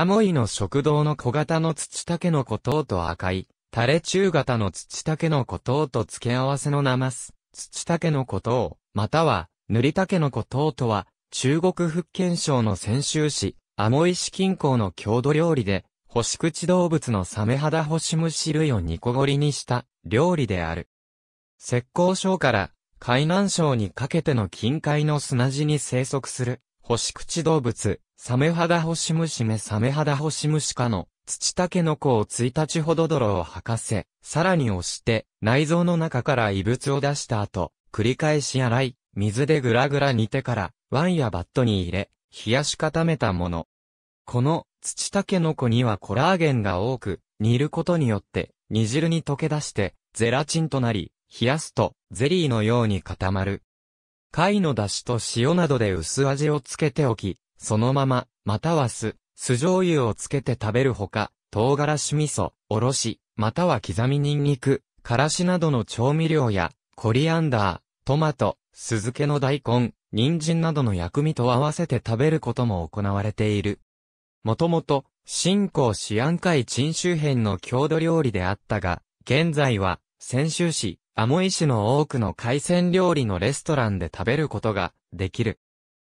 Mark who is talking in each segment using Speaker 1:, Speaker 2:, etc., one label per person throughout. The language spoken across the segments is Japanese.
Speaker 1: アモイの食堂の小型の土竹の孤島と赤い、タレ中型の土竹の孤島と付け合わせのナマス、土竹のコトまたは、塗り竹の孤島とは、中国福建省の泉州市、アモイ市近郊の郷土料理で、星口動物のサメ肌星虫類を煮こごりにした料理である。浙江省から海南省にかけての近海の砂地に生息する星口動物、サメ肌干ホシムシメサメ肌干ホシムシの土タケノコを1日ほど泥を吐かせ、さらに押して、内臓の中から異物を出した後、繰り返し洗い、水でぐらぐら煮てから、ワンやバットに入れ、冷やし固めたもの。この土タケノコにはコラーゲンが多く、煮ることによって、煮汁に溶け出して、ゼラチンとなり、冷やすと、ゼリーのように固まる。貝の出汁と塩などで薄味をつけておき、そのまま、または酢、酢醤油をつけて食べるほか、唐辛子味噌、おろし、または刻みニンニク、からしなどの調味料や、コリアンダー、トマト、酢漬けの大根、人参などの薬味と合わせて食べることも行われている。もともと、新興市安海陳周辺の郷土料理であったが、現在は、泉州市、アモイ市の多くの海鮮料理のレストランで食べることができる。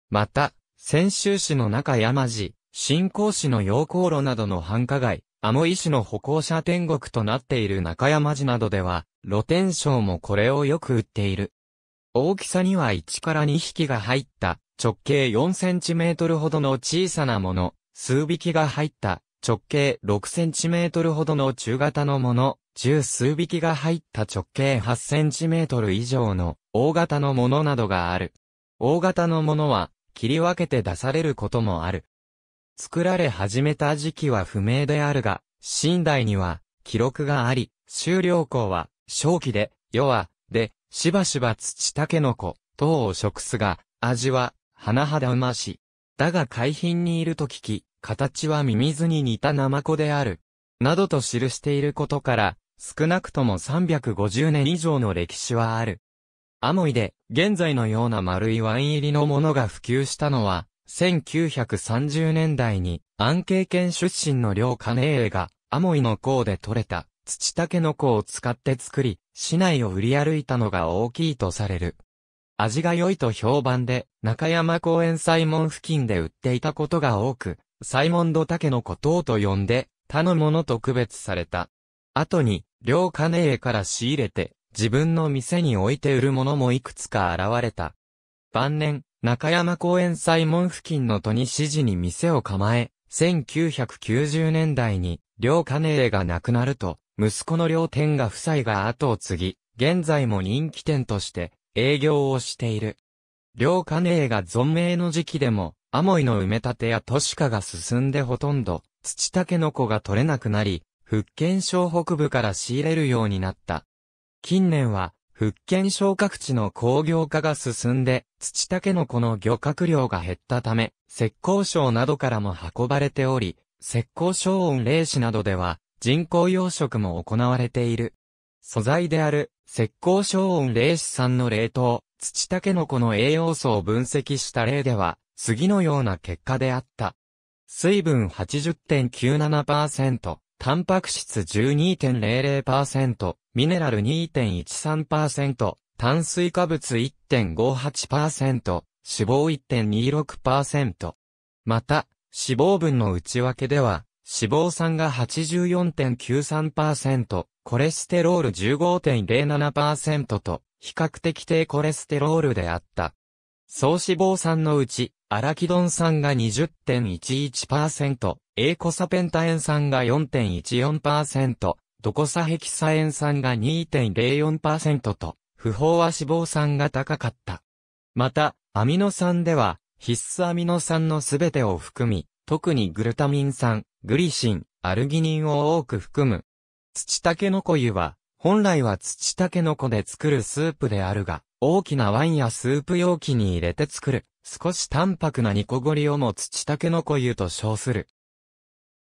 Speaker 1: また、泉州市の中山寺、新興市の陽光路などの繁華街、アモイ市の歩行者天国となっている中山寺などでは、露天商もこれをよく売っている。大きさには1から2匹が入った、直径4センチメートルほどの小さなもの、数匹が入った、直径6センチメートルほどの中型のもの、十数匹が入った直径8センチメートル以上の大型のものなどがある。大型のものは切り分けて出されることもある。作られ始めた時期は不明であるが、寝台には記録があり、終了校は正気で、弱は、で、しばしば土竹の子、コ等を食すが、味は、花肌うまし。だが海浜にいると聞き、形はミミズに似たナマコである。などと記していることから、少なくとも350年以上の歴史はある。アモイで、現在のような丸いワイン入りのものが普及したのは、1930年代に、安慶県出身の両カネエが、アモイの港で採れた、土タケノコを使って作り、市内を売り歩いたのが大きいとされる。味が良いと評判で、中山公園サイモン付近で売っていたことが多く、サイモンドタケノコ等と呼んで、他のものと区別された。後に、両カネエから仕入れて、自分の店に置いて売るものもいくつか現れた。晩年、中山公園祭門付近の戸に指示に店を構え、1990年代に、両家姉が亡くなると、息子の両天が夫妻が後を継ぎ、現在も人気店として営業をしている。両家姉が存命の時期でも、アモイの埋め立てや都市化が進んでほとんど、土竹の子が取れなくなり、福建省北部から仕入れるようになった。近年は、福建省各地の工業化が進んで、土竹の子の漁獲量が減ったため、石膏省などからも運ばれており、石膏省温冷市などでは、人工養殖も行われている。素材である、石膏省温冷市産の冷凍、土竹の子の栄養素を分析した例では、次のような結果であった。水分80.97%、タンパク質12.00%、ミネラル2.13%、炭水化物1.58%、脂肪1.26%。また、脂肪分の内訳では、脂肪酸が84.93%、コレステロール15.07%と、比較的低コレステロールであった。総脂肪酸のうち、アラキドン酸が20.11%、エーコサペンタエン酸が4.14%、ドコサヘキサエン酸が2.04%と、不飽和脂肪酸が高かった。また、アミノ酸では、必須アミノ酸のすべてを含み、特にグルタミン酸、グリシン、アルギニンを多く含む。土タケノコ湯は、本来は土タケノコで作るスープであるが、大きなワインやスープ容器に入れて作る、少し淡白な煮こごりをも土タケノコ湯と称する。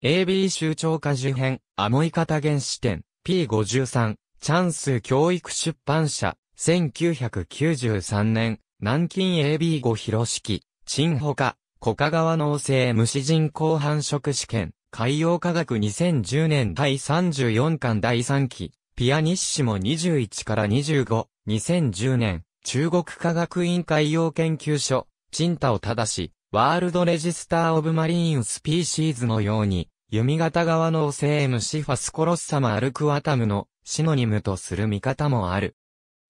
Speaker 1: AB 州長科事編、アモイ方原始典、P53、チャンス教育出版社、1993年、南京 AB5 広式、陳ほか、古賀川農政虫人工繁殖試験、海洋科学2010年第34巻第3期、ピアニッシモ21から25、2010年、中国科学院海洋研究所、陳太を正し、ワールドレジスターオブマリーンスピーシーズのように、弓形側のオセエムシファスコロッサマアルクワタムのシノニムとする見方もある。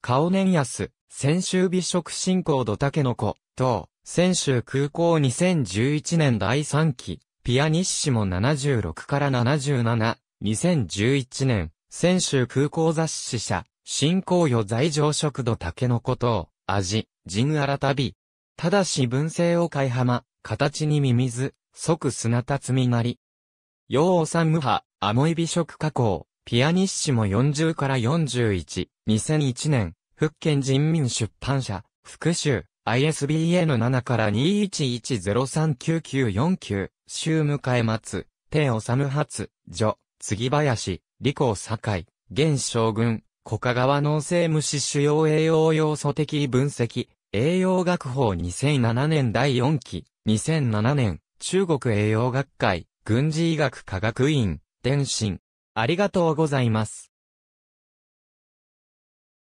Speaker 1: カオネンヤス、先週美食進行ドタケノコ、等、先週空港2011年第3期、ピアニッシモ76から77、2011年、先週空港雑誌社、進行予在上食度タケノコ等、味、人タビ。ただし文政を買い浜、形にミミズ、即砂つみなり。ヨオサンムハ、アモイ美食加工、ピアニッシモ40から41、2001年、福建人民出版社、復讐、ISBN 7から21103999週迎え松、手オサム発、女、杉林、理工堺、現将軍、小香川農政無視主要栄養要素的分析、栄養学法2007年第4期、2007年、中国栄養学会、軍事医学科学院、電信。ありがとうございます。